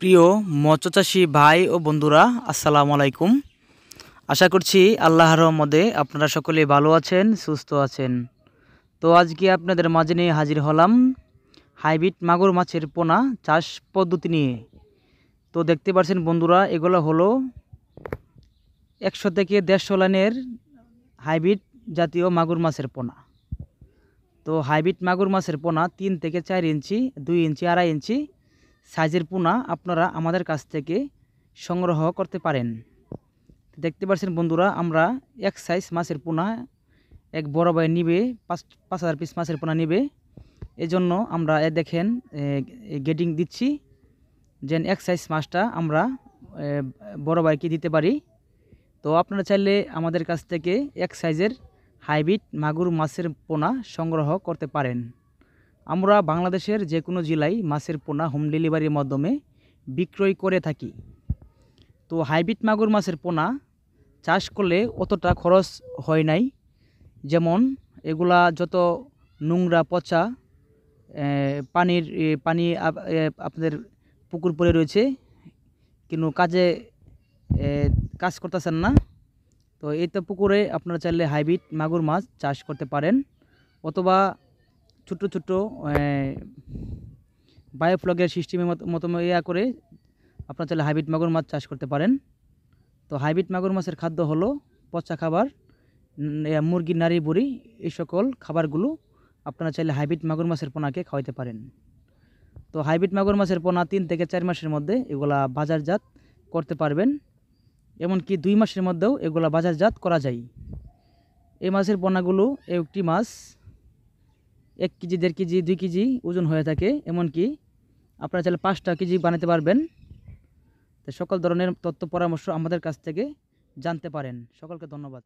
প্রিয় মৎস্যচাষী ভাই ও বন্ধুরা আসসালামু আলাইকুম আশা করছি আল্লাহ রহমদে আপনারা সকলে ভালো আছেন সুস্থ আছেন তো আজকে আপনাদের মাঝে নিয়ে হাজির হলাম হাইব্রিড মাগুর মাছের পোনা চাষ পদ্ধতি নিয়ে তো দেখতে পাচ্ছেন বন্ধুরা এগুলো হলো একশো থেকে দেড়শো লাইনের হাইব্রিড জাতীয় মাগুর মাছের পোনা তো হাইব্রিড মাগুর মাছের পোনা তিন থেকে চার ইঞ্চি দুই ইঞ্চি আড়াই ইঞ্চি সাইজের পোনা আপনারা আমাদের কাছ থেকে সংগ্রহ করতে পারেন দেখতে পাচ্ছেন বন্ধুরা আমরা এক সাইজ মাছের পোনা এক বড় ভাই নিবে পাঁচ পাঁচ হাজার পিস মাছের পোনা নিবে এজন্য আমরা এ দেখেন গেটিং দিচ্ছি যেন এক সাইজ মাছটা আমরা বড় ভাইকে দিতে পারি তো আপনারা চাইলে আমাদের কাছ থেকে এক সাইজের হাইব্রিড মাগুর মাছের পোনা সংগ্রহ করতে পারেন আমরা বাংলাদেশের যে কোনো জেলায় মাছের পোনা হোম ডেলিভারির মাধ্যমে বিক্রয় করে থাকি তো হাইব্রিড মাগুর মাছের পোনা চাষ করলে অতটা খরচ হয় নাই যেমন এগুলা যত নোংরা পচা পানির পানি আপনাদের পুকুর পড়ে রয়েছে কিন্তু কাজে কাজ করতেছেন না তো এই তো পুকুরে আপনারা চাইলে হাইব্রিড মাগুর মাছ চাষ করতে পারেন অথবা ছোট্ট ছোট্ট বায়োফ্লগের সিস্টেমের মতো ইয়া করে আপনার চাইলে হাইব্রিড মাগুর মাছ চাষ করতে পারেন তো হাইব্রিড মাগুর মাছের খাদ্য হলো পচা খাবার মুরগি নারী বুড়ি এই সকল খাবারগুলো আপনারা চাইলে হাইব্রিড মাগুর মাছের পোনাকে খাওয়াইতে পারেন তো হাইব্রিড মাগুর মাছের পোনা তিন থেকে চার মাসের মধ্যে এগুলা বাজারজাত করতে পারবেন এমনকি দুই মাসের মধ্যেও এগুলা বাজারজাত করা যায় এই মাছের পোনাগুলো একটি মাছ এক কেজি দেড় কেজি দুই কেজি ওজন হয়ে থাকে এমনকি আপনারা চাইলে পাঁচটা কেজি বানাতে পারবেন সকল ধরনের তথ্য পরামর্শ আমাদের কাছ থেকে জানতে পারেন সকলকে ধন্যবাদ